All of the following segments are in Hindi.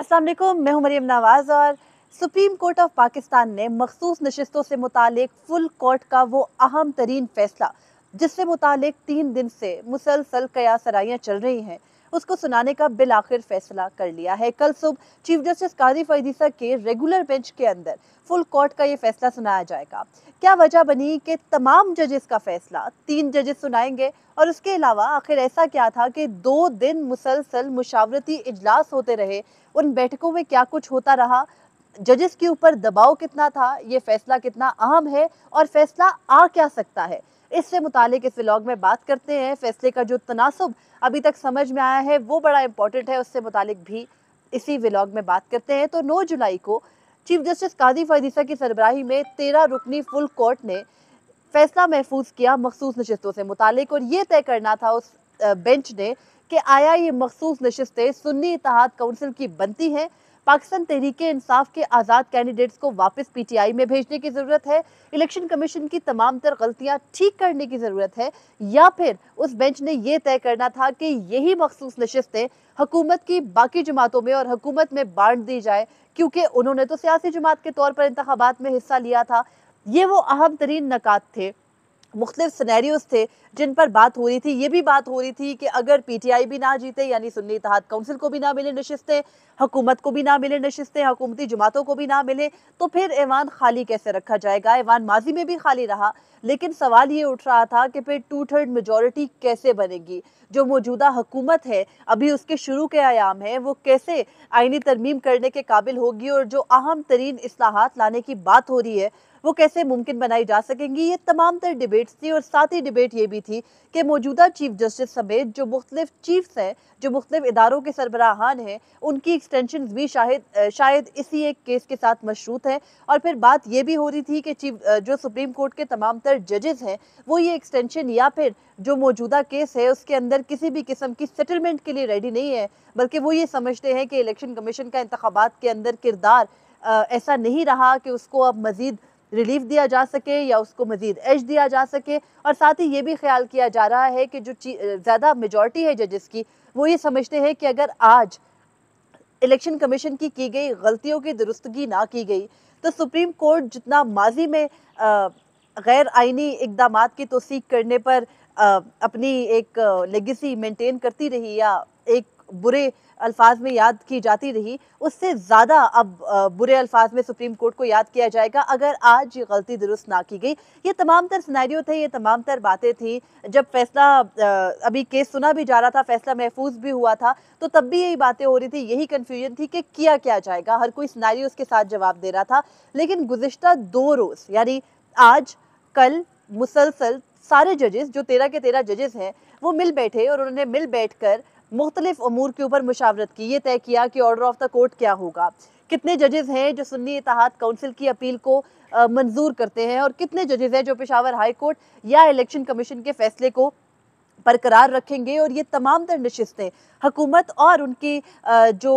असलम मैं हूं मरीम नवाज़ और सुप्रीम कोर्ट ऑफ पाकिस्तान ने मखसूस नशस्तों से मुतल फुल कोर्ट का वो अहम तरीन फैसला जिससे मुतल तीन दिन से मुसलसल कयासराइयाँ चल रही हैं उसको सुनाने का बिल आखिर फैसला कर लिया है कल सुबह चीफ जस्टिस काजी फैदीसा के रेगुलर बेंच के अंदर फुल कोर्ट का ये फैसला सुनाया जाएगा क्या वजह बनी कि तमाम जजेस का फैसला तीन जजेस सुनाएंगे और उसके अलावा आखिर ऐसा क्या था कि दो दिन मुसलसल मुशावरती इजलास होते रहे उन बैठकों में क्या कुछ होता रहा जजेस के ऊपर दबाव कितना था ये फैसला कितना अहम है और फैसला आ क्या सकता है इससे मुतालिक इस व्लॉग में बात करते हैं फैसले का जो तनासब अभी तक समझ में आया है वो बड़ा इंपॉर्टेंट है उससे मुतालिक भी इसी व्लॉग में बात करते हैं तो नौ जुलाई को चीफ जस्टिस काजी फैदीसा की सरबराही में तेरह रुकनी फुल कोर्ट ने फैसला महफूज किया मखसूस नशस्तों से मुतालिक और ये तय करना था उस बेंच ने कि आया ये मखसूस नशस्तें सुन्नी इतिहाद काउंसिल की बनती हैं पाकिस्तान तहरीक इंसाफ के आज़ाद कैंडिडेट्स को वापस पीटीआई में भेजने की ज़रूरत है इलेक्शन कमीशन की तमाम तर गलतियाँ ठीक करने की ज़रूरत है या फिर उस बेंच ने यह तय करना था कि यही मखसूस नशस्तें हकूमत की बाकी जमातों में और हकूमत में बांट दी जाए क्योंकि उन्होंने तो सियासी जमात के तौर पर इंतबात में हिस्सा लिया था ये वो अहम तरीन नकात थे मुख्तलिफ सिनेरियोज थे जिन पर बात हो रही थी ये भी बात हो रही थी कि अगर पी टी आई भी ना जीते यानी सुन्नी इतिहाद काउंसिल को भी ना मिले नशस्तें हुकूमत को भी ना मिले नशस्तें हुकूमती जमातों को भी ना मिले तो फिर ऐवान खाली कैसे रखा जाएगा ऐवान माजी में भी खाली रहा लेकिन सवाल ये उठ रहा था कि फिर टू थर्ड मेजोरिटी कैसे बनेगी जो मौजूदा हुकूमत है अभी उसके शुरू के आयाम है वो कैसे आइनी तरमीम करने के काबिल होगी और जो अहम तरीन असलाहत लाने की बात हो रही है वो कैसे मुमकिन बनाई जा सकेंगी ये तमाम तर डिबेट्स थी और साथ ही डिबेट ये भी थी कि मौजूदा चीफ जस्टिस समेत जो मुख्तलिफ चीफ्स हैं जो मुख्तलिफ इदारों के सरबराहान हैं उनकी एक्सटेंशन भी शायद शायद इसी एक केस के साथ मशरूत है और फिर बात यह भी हो रही थी कि चीफ जो सुप्रीम कोर्ट के तमाम तर जजेस हैं वो ये एक्सटेंशन या फिर जो मौजूदा केस है उसके अंदर किसी भी किस्म की सेटलमेंट के लिए रेडी नहीं है बल्कि वो ये समझते हैं कि इलेक्शन कमीशन का इंतबात के अंदर किरदार ऐसा नहीं रहा कि उसको अब मज़ीद रिलीफ दिया जा सके या उसको मजीद एज दिया जा सके और साथ ही ये भी ख्याल किया जा रहा है कि जो ज़्यादा मेजॉरिटी है जजेस की वो ये समझते हैं कि अगर आज इलेक्शन कमीशन की की गई गलतियों की दुरुस्तगी ना की गई तो सुप्रीम कोर्ट जितना माजी में गैर आइनी इकदाम की तोसीक करने पर आ, अपनी एक लेगेसी मेंटेन करती रही या एक बुरे अल्फाज में याद की जाती रही उससे ज़्यादा अब बुरे अल्फाज में सुप्रीम कोर्ट को याद किया जाएगा अगर आज ये गलती दुरुस्त ना की गई ये तमाम तर सुनारियों थे ये तमाम तर बातें थी जब फैसला अभी केस सुना भी जा रहा था फैसला महफूज भी हुआ था तो तब भी यही बातें हो रही थी यही कन्फ्यूजन थी कि किया क्या जाएगा हर कोई सुनारी उसके साथ जवाब दे रहा था लेकिन गुजशत दो रोज़ यानी आज कल मुसलसल सारे जजेस जो तेरह के तेरह जजेस हैं वो मिल बैठे और उन्होंने मिल बैठकर मुख्तलिफ अमूर के ऊपर मुशावरत की ये तय किया कि ऑर्डर ऑफ द कोर्ट क्या होगा कितने जजेज़ हैं जो सुन्नी इतिहाद काउंसिल की अपील को मंजूर करते हैं और कितने जजेज़ हैं जो पेशावर हाई कोर्ट या इलेक्शन कमीशन के फैसले को बरकरार रखेंगे और ये तमाम तर नशस्तें हकूमत और उनकी जो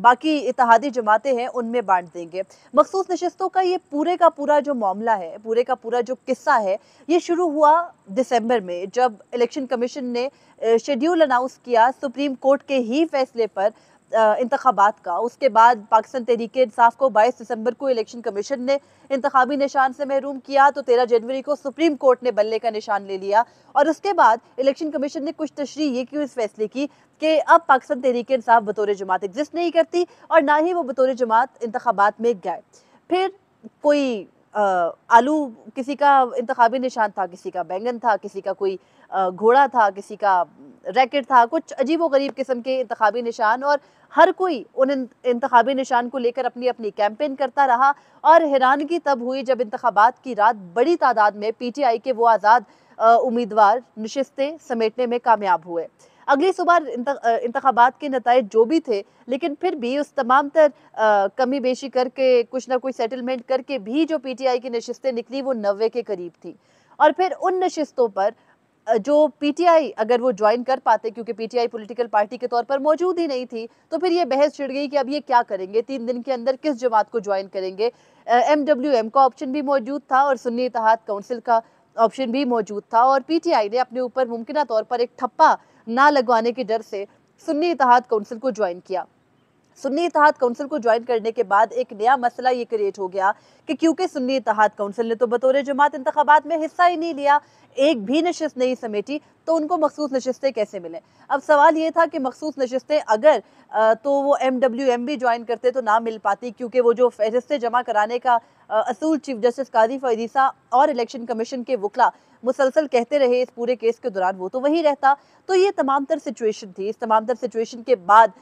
बाकी इतिहादी जमातें हैं उनमें बांट देंगे मखसूस नशस्तों का ये पूरे का पूरा जो मामला है पूरे का पूरा जो किस्सा है ये शुरू हुआ दिसंबर में जब इलेक्शन कमीशन ने शेड्यूल अनाउंस किया सुप्रीम कोर्ट के ही फैसले पर इंतबात का उसके बाद पाकिस्तान तहरीक इंसाफ को बाईस दिसंबर को इलेक्शन कमीशन ने इंतबी निशान से महरूम किया तो तेरह जनवरी को सुप्रीम कोर्ट ने बल्ले का निशान ले लिया और उसके बाद इलेक्शन कमीशन ने कुछ तशरी ये क्यों इस फैसले की कि अब पाकिस्तान तहरीक इंसाफ बतौर जमात एग्जिस्ट नहीं करती और ना ही वो बतौर जमात इंतबात में गए फिर कोई आलू किसी का इंतबी निशान था किसी का बैंगन था किसी का कोई घोड़ा था किसी का रैकेट था कुछ अजीब गरीब किस्म के इंतबी निशान और हर कोई उन इंतबी निशान को लेकर अपनी अपनी कैंपेन करता रहा और हैरानगी तब हुई जब इंतबात की रात बड़ी तादाद में पी टी आई के वो आज़ाद उम्मीदवार नशस्तें समेटने में कामयाब हुए अगली सुबह इंतबात के नतज जो भी थे लेकिन फिर भी उस तमाम तर कमी बेशी करके कुछ ना कुछ सेटलमेंट करके भी जो पी टी आई की नशस्तें निकली वो नबे के करीब थी और फिर उन नशस्तों पर जो पीटीआई अगर वो ज्वाइन कर पाते क्योंकि पीटीआई पॉलिटिकल पार्टी के तौर पर मौजूद ही नहीं थी तो फिर ये बहस छिड़ गई कि अब ये क्या करेंगे तीन दिन के अंदर किस जमात को ज्वाइन करेंगे एम डब्ल्यू एम का ऑप्शन भी मौजूद था और सुन्नी इतिहाद काउंसिल का ऑप्शन भी मौजूद था और पीटीआई ने अपने ऊपर मुमकिन तौर पर एक ठप्पा ना लगवाने के डर से सुन्नी इतिहाद काउंसिल को ज्वाइन किया सुन्नी इतिहाद काउंसिल को ज्वाइन करने के बाद एक नया मसला ये क्रिएट हो गया कि क्योंकि सुन्नी इतिहाद काउंसिल ने तो बतौर जमात इंतबात में हिस्सा ही नहीं लिया एक भी नशस्त नहीं समेटी तो उनको मखसूस नशस्तें कैसे मिले अब सवाल ये था कि मखसूस नशस्तें अगर तो वो एम डब्ल्यू एम भी ज्वाइन करते तो ना मिल पाती क्योंकि वो जो फहरिस्तें जमा कराने का असूल चीफ जस्टिस काजी फरीसा और इलेक्शन कमीशन के वकला मुसलसल कहते रहे इस पूरे केस के दौरान वो तो वही रहता तो ये तमाम तर सिचुएशन थी इस तमाम तर सिचुएशन के बाद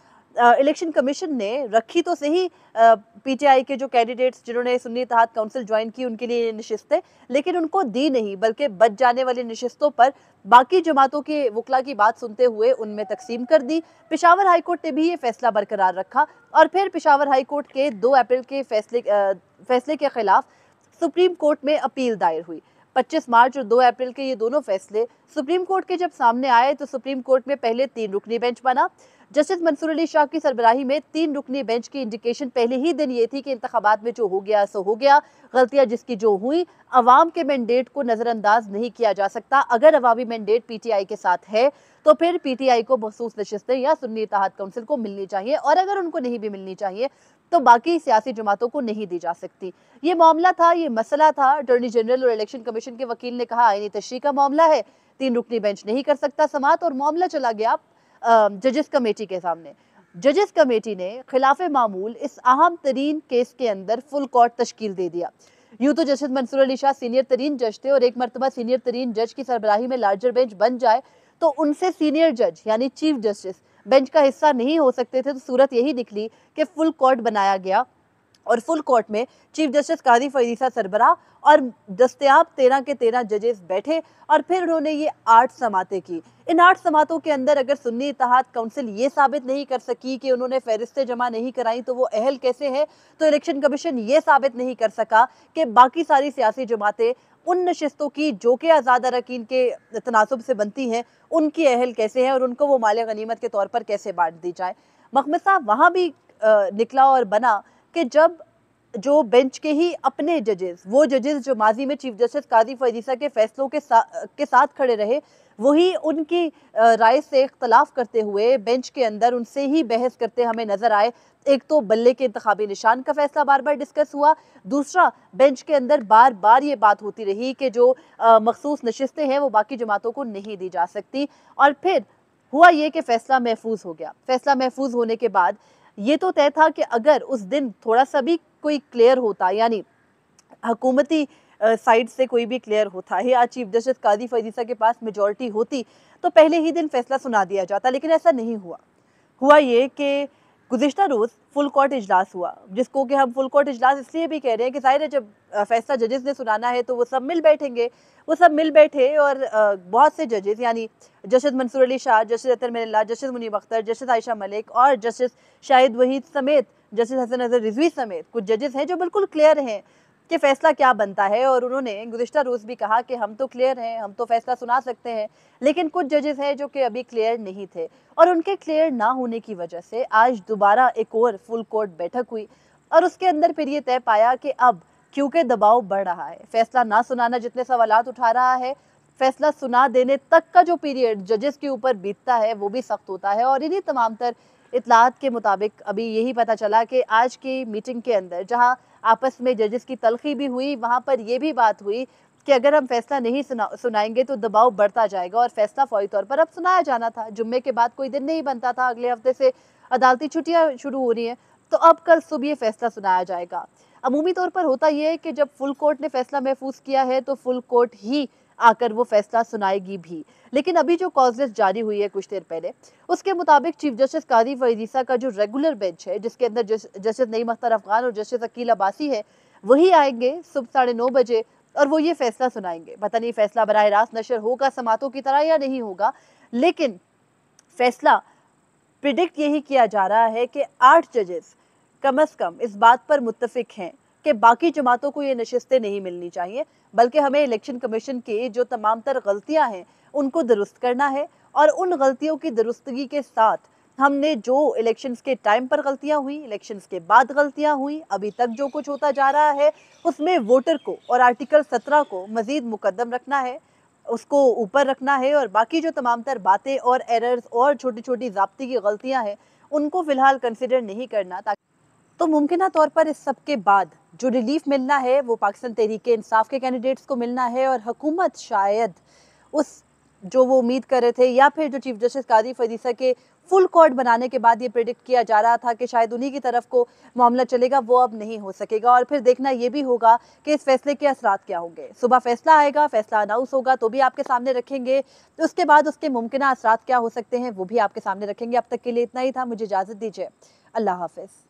इलेक्शन कमीशन ने रखी तो सही पीटीआई के जो कैंडिडेट्स जिन्होंने सुन्नी तहत काउंसिल ज्वाइन की उनके लिए नशिस्तें लेकिन उनको दी नहीं बल्कि बच जाने वाली नशस्तों पर बाकी जमातों के वकला की बात सुनते हुए उनमें तकसीम कर दी पिशावर हाईकोर्ट ने भी ये फैसला बरकरार रखा और फिर पिशावर हाईकोर्ट के दो अप्रैल के फैसले फैसले के खिलाफ सुप्रीम कोर्ट में अपील दायर हुई 25 मार्च और 2 अप्रैल के ये दोनों फैसले सुप्रीम कोर्ट के जब सामने आए तो सुप्रीम कोर्ट में पहले तीन रुकनी बेंच बना जस्टिस मंसूर अली शाह की सरबराही में तीन रुकनी बेंच की इंडिकेशन पहले ही दिन ये थी कि इंतबात में जो हो गया सो हो गया गलतियां जिसकी जो हुई अवाम के मैंडेट को नज़रअंदाज नहीं किया जा सकता अगर अवामी मैंडेट पीटीआई के साथ है तो फिर पीटीआई को मखसूस नशस्तें या सुन्नी इतिहाद कौंसिल को मिलनी चाहिए और अगर उनको नहीं भी मिलनी चाहिए तो बाकी सियासी जमातों को नहीं दी जा सकती ये मामला था ये मसला था अटॉर्नी जनरल और इलेक्शन कमीशन के वकील ने कहा आईनी तशरी का मामला है तीन रुकनी बेंच नहीं कर सकता समात और मामला चला गया जजेस कमेटी के सामने जजेस कमेटी ने खिलाफ मामूल इस अहम तरीन केस के अंदर फुल कोर्ट तश्कील दे दिया यूँ तो जस्टिस मंसूर अली शाह सीनियर तरीन जज थे और एक मरतबा सीनियर तरीन जज की सरबराही में लार्जर बेंच बन जाए तो उनसे सीनियर जज यानी चीफ जस्टिस बेंच का हिस्सा नहीं हो सकते थे तो सूरत यही निकली कि फुल कोर्ट बनाया गया और फुल कोर्ट में चीफ जस्टिस कादी फरीसा सरबरा और दस्तियाब तेरह के तेरह जजेस बैठे और फिर उन्होंने ये आठ समातें की इन आठ समातों के अंदर अगर सुन्नी इतिहाद काउंसिल ये साबित नहीं कर सकी कि उन्होंने फहरिस्तें जमा नहीं कराई तो वो अहल कैसे है तो इलेक्शन कमीशन ये साबित नहीं कर सका कि बाकी सारी सियासी जमातें उन नशस्तों की जो कि आज़ाद अरकिन के तनासब से बनती हैं उनकी अहल कैसे हैं और उनको वो माल गनीमत के तौर पर कैसे बांट दी जाए मखमद साहब वहाँ भी निकला और बना कि जब जो बेंच के ही अपने जजेस वो जजेस जो माजी में चीफ जस्टिस काजी फरीसा के फैसलों के साथ के साथ खड़े रहे वही उनकी राय से इख्तलाफ करते हुए बेंच के अंदर उनसे ही बहस करते हमें नज़र आए एक तो बल्ले के इंतबी निशान का फैसला बार बार डिस्कस हुआ दूसरा बेंच के अंदर बार बार ये बात होती रही कि जो मखसूस नशस्तें हैं वो बाकी जमातों को नहीं दी जा सकती और फिर हुआ ये कि फैसला महफूज हो गया फैसला महफूज होने के बाद ये तो तय था कि अगर उस दिन थोड़ा सा भी कोई क्लियर होता यानी हकूमती साइड से कोई भी क्लियर होता है या चीफ जस्टिस कादी फैजीसा के पास मेजॉरिटी होती तो पहले ही दिन फैसला सुना दिया जाता लेकिन ऐसा नहीं हुआ हुआ ये कि गुजशत रोज़ फुल कोर्ट इजलास हुआ जिसको कि हम फुल कोर्ट इजलास इसलिए भी कह रहे हैं कि ज़ाहिर है जब फैसला जजेस ने सुनाना है तो वो सब मिल बैठेंगे वो सब मिल बैठे और बहुत से जजेस यानी justice Mansoor Ali Shah justice Athar Minallah justice Munib Akhtar justice Ayesha Malik और जस्टिस शाहिद वहीद समेत जस्टिस हसन अजहर रिजवी समेत कुछ जजेस हैं जो बिल्कुल क्लियर हैं कि फैसला क्या बनता है और उन्होंने गुजशत रोज़ भी कहा कि हम तो क्लियर हैं हम तो फैसला सुना सकते हैं लेकिन कुछ जजेस हैं जो कि अभी क्लियर नहीं थे और उनके क्लियर ना होने की वजह से आज दोबारा एक और फुल कोर्ट बैठक हुई और उसके अंदर फिर ये तय पाया कि अब क्योंकि दबाव बढ़ रहा है फैसला ना सुनाना जितने सवाल उठा रहा है फैसला सुना देने तक का जो पीरियड जजेस के ऊपर बीतता है वो भी सख्त होता है और इन्हीं तमाम तर इतलात के मुताबिक अभी यही पता चला कि आज की मीटिंग के अंदर जहाँ आपस में जजेस की तलखी भी हुई वहाँ पर यह भी बात हुई कि अगर हम फैसला नहीं सुना सुनाएंगे तो दबाव बढ़ता जाएगा और फैसला फौरी तौर पर अब सुनाया जाना था जुम्मे के बाद कोई दिन नहीं बनता था अगले हफ्ते से अदालती छुट्टियाँ शुरू हो रही हैं तो अब कल सुबह ये फैसला सुनाया जाएगा अमूमी तौर पर होता यह है कि जब फुल कोर्ट ने फैसला महफूज किया है तो फुल कोर्ट ही आकर वो फैसला सुनाएगी भी लेकिन अभी जो कॉजलेस जारी हुई है कुछ देर पहले उसके मुताबिक चीफ जस्टिस कादी फरीदीसा का जो रेगुलर बेंच है जिसके अंदर जस्टिस नईम अख्तर अफगान और जस्टिस अकील अबासी है वही आएंगे सुबह साढ़े नौ बजे और वो ये फैसला सुनाएंगे पता नहीं फैसला बरह रास्त नशर होगा समातों की तरह या नहीं होगा लेकिन फैसला प्रिडिक्ट यही किया जा रहा है कि आठ जजेस कम अज कम इस बात पर मुतफिक हैं कि बाकी जमातों को ये नशस्तें नहीं मिलनी चाहिए बल्कि हमें इलेक्शन कमीशन के जो तमाम तर गलतियाँ हैं उनको दुरुस्त करना है और उन गलतियों की दुरुस्तगी के साथ हमने जो इलेक्शंस के टाइम पर गलतियां हुई इलेक्शंस के बाद गलतियां हुई अभी तक जो कुछ होता जा रहा है उसमें वोटर को और आर्टिकल सत्रह को मज़ीद मुकदम रखना है उसको ऊपर रखना है और बाकी जो तमाम तर बातें और एरर्स और छोटी छोटी जबती की गलतियाँ हैं उनको फ़िलहाल कंसिडर नहीं करना ताकि तो मुमकिन तौर पर इस सब के बाद जो रिलीफ मिलना है वो पाकिस्तान तहरीक इंसाफ के कैंडिडेट्स को मिलना है और हुकूमत शायद उस जो वो उम्मीद कर रहे थे या फिर जो चीफ जस्टिस कादी फरीसा के फुल कोर्ट बनाने के बाद ये प्रिडिक्ट किया जा रहा था कि शायद उन्हीं की तरफ को मामला चलेगा वो अब नहीं हो सकेगा और फिर देखना ये भी होगा कि इस फैसले के असरा क्या होंगे सुबह फैसला आएगा फैसला अनाउंस होगा तो भी आपके सामने रखेंगे तो उसके बाद उसके मुमकिन असरा क्या हो सकते हैं वो भी आपके सामने रखेंगे अब तक के लिए इतना ही था मुझे इजाज़त दीजिए अल्लाह हाफिज़